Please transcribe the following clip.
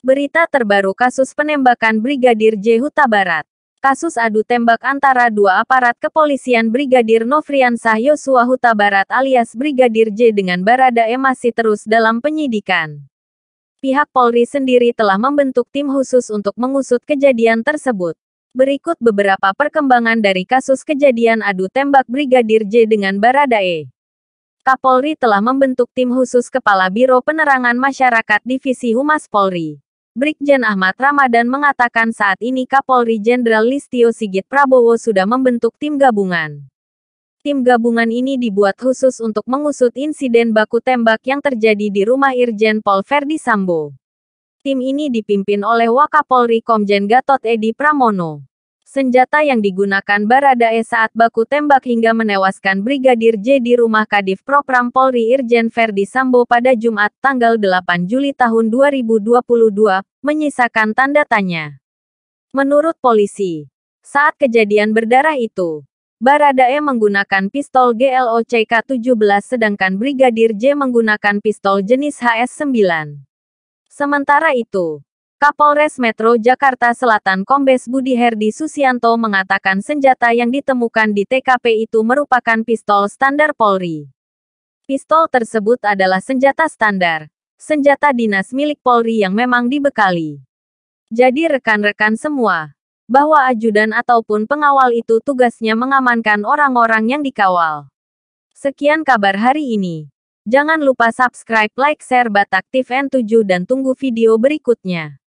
Berita terbaru kasus penembakan Brigadir J Huta Barat. Kasus adu tembak antara dua aparat kepolisian Brigadir Nofriansah Yosua Huta Barat alias Brigadir J dengan Barada Baradae masih terus dalam penyidikan. Pihak Polri sendiri telah membentuk tim khusus untuk mengusut kejadian tersebut. Berikut beberapa perkembangan dari kasus kejadian adu tembak Brigadir J dengan Barada E. Kapolri telah membentuk tim khusus Kepala Biro Penerangan Masyarakat Divisi Humas Polri. Brigjen Ahmad Ramadan mengatakan saat ini Kapolri Jenderal Listio Sigit Prabowo sudah membentuk tim gabungan. Tim gabungan ini dibuat khusus untuk mengusut insiden baku tembak yang terjadi di rumah Irjen Pol Verdi Sambo. Tim ini dipimpin oleh Wakapolri Komjen Gatot Edi Pramono senjata yang digunakan Baradae saat baku tembak hingga menewaskan Brigadir J di rumah Kadif Propram Polri Irjen Verdi Sambo pada Jumat tanggal 8 Juli tahun 2022, menyisakan tanda tanya. Menurut polisi, saat kejadian berdarah itu, Baradae menggunakan pistol GLOCK 17 sedangkan Brigadir J menggunakan pistol jenis HS-9. Sementara itu, Kapolres Metro Jakarta Selatan Kombes Budi Herdi Susianto mengatakan senjata yang ditemukan di TKP itu merupakan pistol standar Polri. Pistol tersebut adalah senjata standar, senjata dinas milik Polri yang memang dibekali. Jadi rekan-rekan semua, bahwa ajudan ataupun pengawal itu tugasnya mengamankan orang-orang yang dikawal. Sekian kabar hari ini. Jangan lupa subscribe, like, share, Batak TV N7 dan tunggu video berikutnya.